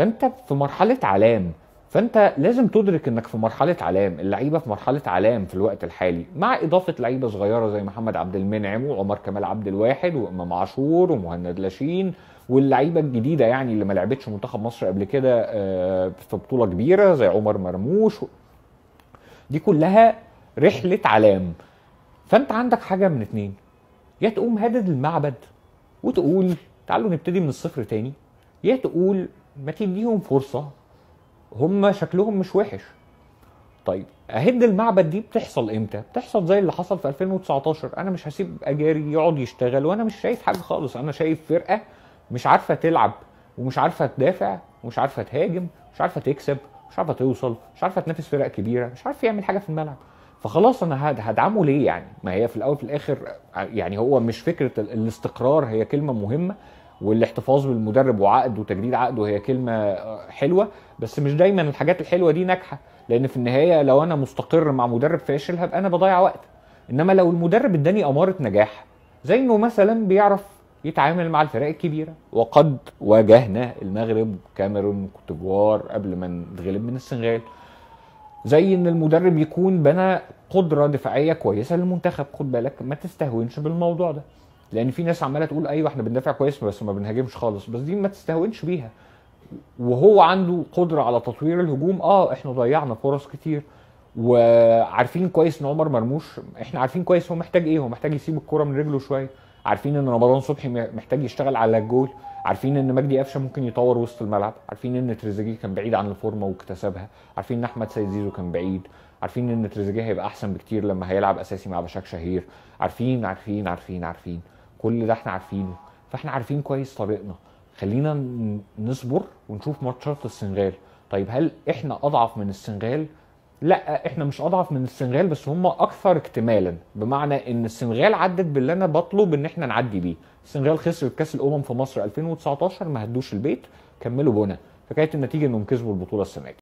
فانت في مرحله علام فانت لازم تدرك انك في مرحله علام اللعيبه في مرحله علام في الوقت الحالي مع اضافه لعيبه صغيره زي محمد عبد المنعم وعمر كمال عبد الواحد وامام عاشور ومهند لاشين واللعيبه الجديده يعني اللي ما لعبتش منتخب مصر قبل كده آه، في بطوله كبيره زي عمر مرموش دي كلها رحله علام فانت عندك حاجه من اتنين يا تقوم هدد المعبد وتقول تعالوا نبتدي من الصفر تاني يا تقول ما تديهم فرصه هم شكلهم مش وحش طيب اهد المعبد دي بتحصل امتى بتحصل زي اللي حصل في 2019 انا مش هسيب اجاري يقعد يشتغل وانا مش شايف حاجه خالص انا شايف فرقه مش عارفه تلعب ومش عارفه تدافع ومش عارفه تهاجم مش عارفه تكسب مش عارفه توصل مش عارفه تنافس فرق كبيره مش عارف يعمل حاجه في الملعب فخلاص انا هدعمه ليه يعني ما هي في الاول في الاخر يعني هو مش فكره الاستقرار هي كلمه مهمه والاحتفاظ بالمدرب وعقد وتجديد عقده هي كلمه حلوه بس مش دايما الحاجات الحلوه دي ناجحه لان في النهايه لو انا مستقر مع مدرب فاشل هبقى انا بضيع وقت انما لو المدرب اداني اماره نجاح زي انه مثلا بيعرف يتعامل مع الفرق الكبيره وقد واجهنا المغرب كاميرون كوتيفوار قبل ما نتغلب من السنغال زي ان المدرب يكون بنى قدره دفاعيه كويسه للمنتخب خد بالك ما تستهونش بالموضوع ده لان في ناس عماله تقول ايوه احنا بندافع كويس بس ما بنهاجمش خالص بس دي ما تستهونش بيها وهو عنده قدره على تطوير الهجوم اه احنا ضيعنا فرص كتير وعارفين كويس ان عمر مرموش احنا عارفين كويس هو محتاج ايه هو محتاج يسيب الكوره من رجله شويه عارفين ان رمضان صبحي محتاج يشتغل على الجول عارفين ان مجدي قفشه ممكن يطور وسط الملعب عارفين ان تريزيجيه كان بعيد عن الفورمه واكتسبها عارفين ان احمد سيد زيزو كان بعيد عارفين ان تريزيجيه هيبقى احسن بكتير لما هيلعب اساسي مع بشاك شهير عارفين عارفين عارفين عارفين, عارفين. كل ده احنا عارفينه فاحنا عارفين كويس طريقنا خلينا نصبر ونشوف ماتشات السنغال طيب هل احنا اضعف من السنغال لا احنا مش اضعف من السنغال بس هم اكثر اكتمالا بمعنى ان السنغال عدت باللي انا بطلب ان احنا نعدي بيه السنغال خسرت كاس الامم في مصر 2019 ما هدوش البيت كملوا بنا فكانت النتيجه انهم كسبوا البطوله السنه دي